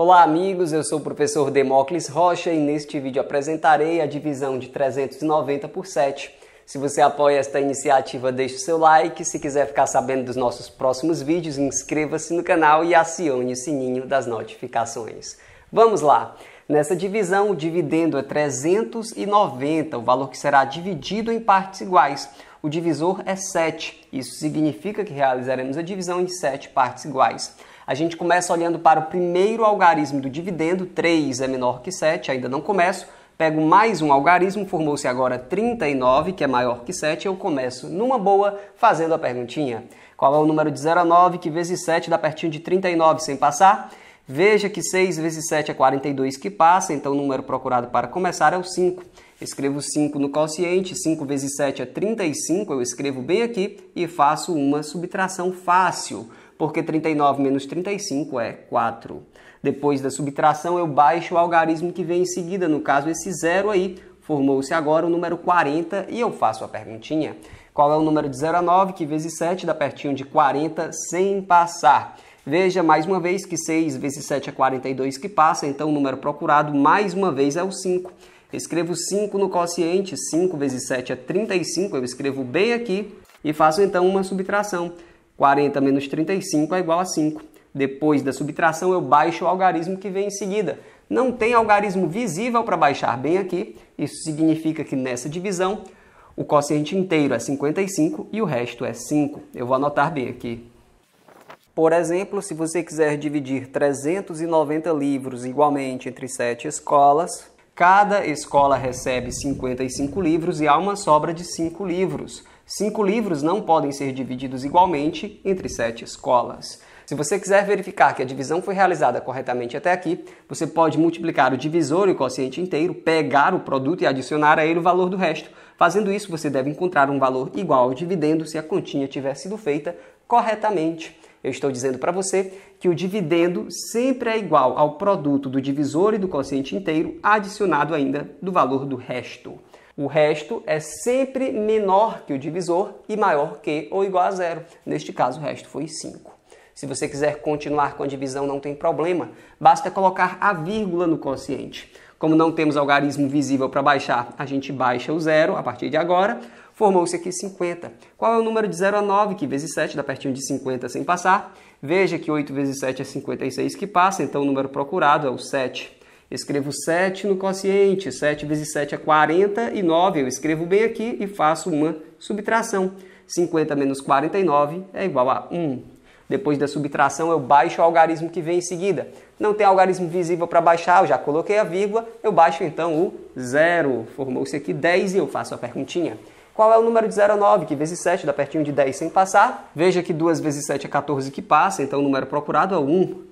Olá, amigos. Eu sou o professor Demócles Rocha e neste vídeo apresentarei a divisão de 390 por 7. Se você apoia esta iniciativa, deixe seu like. Se quiser ficar sabendo dos nossos próximos vídeos, inscreva-se no canal e acione o sininho das notificações. Vamos lá! Nessa divisão, o dividendo é 390, o valor que será dividido em partes iguais o divisor é 7. Isso significa que realizaremos a divisão em 7 partes iguais. A gente começa olhando para o primeiro algarismo do dividendo, 3 é menor que 7, ainda não começo. Pego mais um algarismo, formou-se agora 39, que é maior que 7, eu começo numa boa fazendo a perguntinha. Qual é o número de 0 a 9, que vezes 7 dá pertinho de 39 sem passar? Veja que 6 vezes 7 é 42 que passa, então o número procurado para começar é o 5. Escrevo 5 no quociente, 5 vezes 7 é 35, eu escrevo bem aqui e faço uma subtração fácil, porque 39 menos 35 é 4. Depois da subtração, eu baixo o algarismo que vem em seguida, no caso esse zero aí, formou-se agora o número 40 e eu faço a perguntinha. Qual é o número de 0 a 9 que vezes 7 dá pertinho de 40 sem passar? Veja mais uma vez que 6 vezes 7 é 42 que passa, então o número procurado mais uma vez é o 5. Eu escrevo 5 no quociente, 5 vezes 7 é 35, eu escrevo bem aqui e faço então uma subtração. 40 menos 35 é igual a 5. Depois da subtração, eu baixo o algarismo que vem em seguida. Não tem algarismo visível para baixar bem aqui, isso significa que nessa divisão o quociente inteiro é 55 e o resto é 5. Eu vou anotar bem aqui. Por exemplo, se você quiser dividir 390 livros igualmente entre 7 escolas, Cada escola recebe 55 livros e há uma sobra de 5 livros. Cinco livros não podem ser divididos igualmente entre sete escolas. Se você quiser verificar que a divisão foi realizada corretamente até aqui, você pode multiplicar o divisor e o quociente inteiro, pegar o produto e adicionar a ele o valor do resto. Fazendo isso, você deve encontrar um valor igual ao dividendo se a continha tiver sido feita corretamente. Eu estou dizendo para você que o dividendo sempre é igual ao produto do divisor e do quociente inteiro adicionado ainda do valor do resto. O resto é sempre menor que o divisor e maior que ou igual a zero. Neste caso, o resto foi 5. Se você quiser continuar com a divisão, não tem problema, basta colocar a vírgula no quociente. Como não temos algarismo visível para baixar, a gente baixa o zero a partir de agora. Formou-se aqui 50. Qual é o número de 0 a 9, que vezes 7 dá pertinho de 50 sem passar? Veja que 8 vezes 7 é 56 que passa, então o número procurado é o 7. Escrevo 7 no quociente, 7 vezes 7 é 49, eu escrevo bem aqui e faço uma subtração. 50 menos 49 é igual a 1. Depois da subtração, eu baixo o algarismo que vem em seguida. Não tem algarismo visível para baixar, eu já coloquei a vírgula, eu baixo então o zero. Formou-se aqui 10 e eu faço a perguntinha. Qual é o número de 0 a 9, que vezes 7 dá pertinho de 10 sem passar? Veja que 2 vezes 7 é 14 que passa, então o número procurado é 1.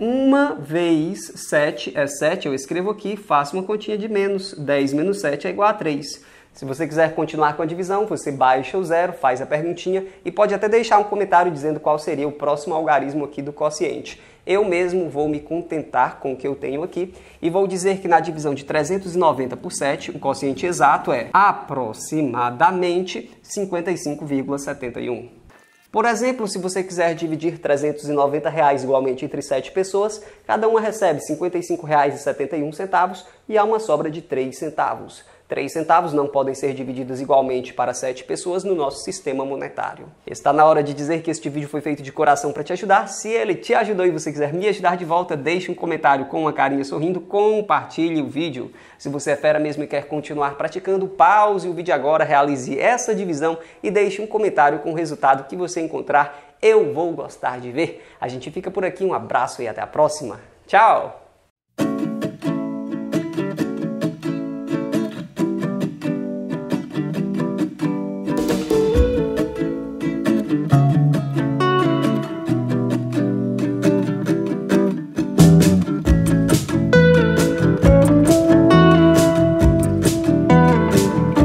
1 vez 7 é 7, eu escrevo aqui, faço uma continha de menos. 10 menos 7 é igual a 3. Se você quiser continuar com a divisão, você baixa o zero, faz a perguntinha e pode até deixar um comentário dizendo qual seria o próximo algarismo aqui do quociente. Eu mesmo vou me contentar com o que eu tenho aqui e vou dizer que na divisão de 390 por 7, o quociente exato é aproximadamente 55,71. Por exemplo, se você quiser dividir R$ 390 reais igualmente entre 7 pessoas, cada uma recebe R$ 55,71 e há uma sobra de 3 centavos. 3 centavos não podem ser divididos igualmente para 7 pessoas no nosso sistema monetário. Está na hora de dizer que este vídeo foi feito de coração para te ajudar. Se ele te ajudou e você quiser me ajudar de volta, deixe um comentário com uma carinha sorrindo, compartilhe o vídeo. Se você é fera mesmo e quer continuar praticando, pause o vídeo agora, realize essa divisão e deixe um comentário com o resultado que você encontrar. Eu vou gostar de ver. A gente fica por aqui, um abraço e até a próxima. Tchau!